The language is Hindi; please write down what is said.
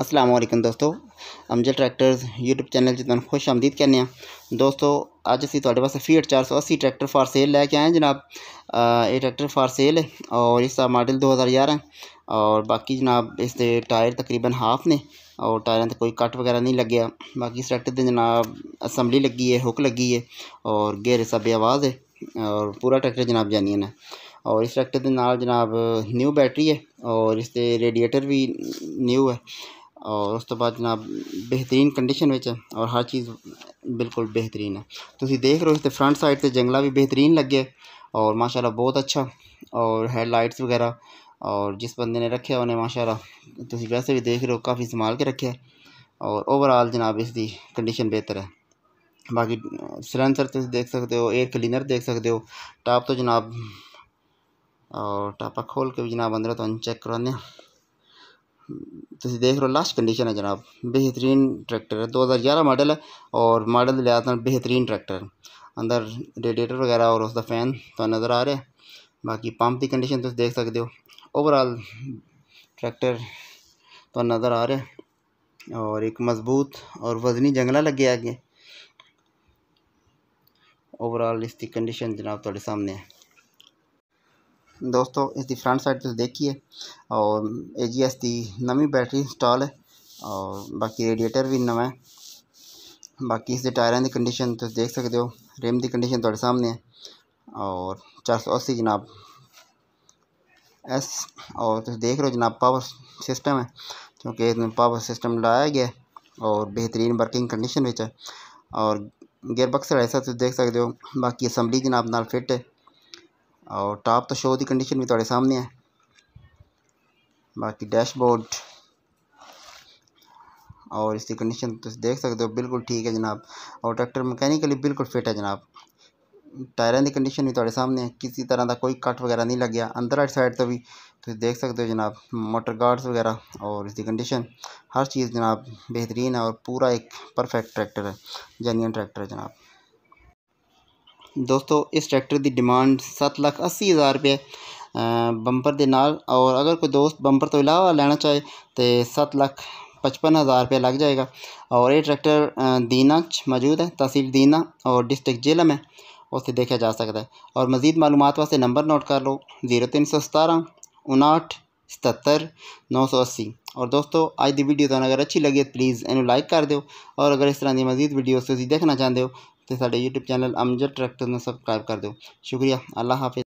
असलम दोस्तों अमजल ट्रैक्टर यूट्यूब चैनल तुम खुश आमदीद कहने दोस्तों अज असी थोड़े पास फीट चार सौ अस्सी ट्रैक्टर फार सेल लैके आए जनाब ये ट्रैक्टर फार सेल है और इसका मॉडल दो हज़ार ग्यारह और बाकी जनाब इसके टायर तकरीबन हाफ ने और टायरें तो कोई कट वगैरह नहीं लगे बाकी इस ट्रैक्टर के जनाब असम्बली लगी है हुक लगी है और घेरे सब आवाज़ है और पूरा ट्रैक्टर जनाब जानियन है और इस ट्रैक्टर के नाल जनाब न्यू बैटरी है और इसके रेडिएटर भी न्यू है और उस तो बाद जनाब बेहतरीन कंडीशन में और हर चीज़ बिल्कुल बेहतरीन है तुम देख रहे हो इसे फ्रंट साइड से जंगला भी बेहतरीन लगे और माशाला बहुत अच्छा और हेडलाइट्स वगैरह और जिस बंद ने रखे उन्हें माशाला तुम वैसे भी देख रहे हो काफ़ी संभाल के रखे और ओवरऑल जनाब इसकी कंडीशन बेहतर है बाकी सिलेंसर तुम देख सकते हो एयर क्लीनर देख सकते हो टाप तो जनाब और टापा खोल के भी जनाब अंदर तो चेक करवाने तुम देख लो लास्ट कंडीशन है जनाब बेहतरीन ट्रैक्टर है दो हजार ग्यारह मॉडल है और मॉडल लिया था बेहतरीन ट्रैक्टर अंदर रेडिएटर वगैरह और उसका फैन तो नज़र आ रहा है बाकी पंप की कंडीशन तुम देख सकते हो ओवरऑल ट्रैक्टर तो नज़र आ रहा है और एक मजबूत और वजनी जंगला लगे आगे ओवरऑल इसकी कंडीशन जनाब थोड़े सामने है दोस्तों इसकी फ्रंट साइड तो देखिए और ए जी एस की नवी बैटरी इंस्टॉल है और बाकी रेडिएटर भी नवा है बाकी इस टायरें की कंडीशन तुम तो देख सकते हो रिम की कंडीशन थोड़े तो सामने है और चार सौ अस्सी जनाब एस और तुम तो देख रहे हो जनाब पावर सिस्टम है क्योंकि इसमें पावर सिस्टम लाया गया और बेहतरीन वर्किंग कंडीशन में है और गियर बक्सर ऐसा देख सकते हो बाकी असम्बली जनाब नाल फिट है और टॉप तो शो की कंडीशन भी थोड़े सामने है बाकी डैशबोर्ड और इसकी कंडीशन तुम तो देख सकते हो बिल्कुल ठीक है जनाब और ट्रैक्टर मकैनिकली बिल्कुल फिट है जनाब टायरों की कंडीशन भी थोड़े सामने है किसी तरह का कोई कट वगैरह नहीं लग गया अंदर आली साइड तो भी तो देख सकते हो जनाब मोटर गार्ड्स वगैरह और इसकी कंडीशन हर चीज़ जनाब बेहतरीन है और पूरा एक परफेक्ट ट्रैक्टर है जेन्यन ट्रैक्टर है जनाब दोस्तों इस ट्रैक्टर की डिमांड सत्त लख अस्सी हज़ार रुपये बंपर के नाल और अगर कोई दोस्त बंपर तो इलावा लेना चाहे तो सत्त लख पचपन हज़ार रुपया लग जाएगा और ये ट्रैक्टर दीना मौजूद है तहसील दीना और डिस्ट्रिक्ट जेलम है उसे देखा जा सकता है और मज़ीद मालूम वास्ते नंबर नोट कर लो ज़ीरो तीन सौ सतारह उनाहठ सतर नौ सौ अस्सी और दोस्तों आज की वीडियो तो अगर अच्छी लगी तो प्लीज़ इन लाइक कर दो और अगर इस तरह की मज़ीद वीडियो तुम देखना चाहते हो तो साइ यूट्यूब चैनल अमजद ट्रैक्टर में सबसक्राइब कर दो शुक्रिया अल्लाह हाफिज़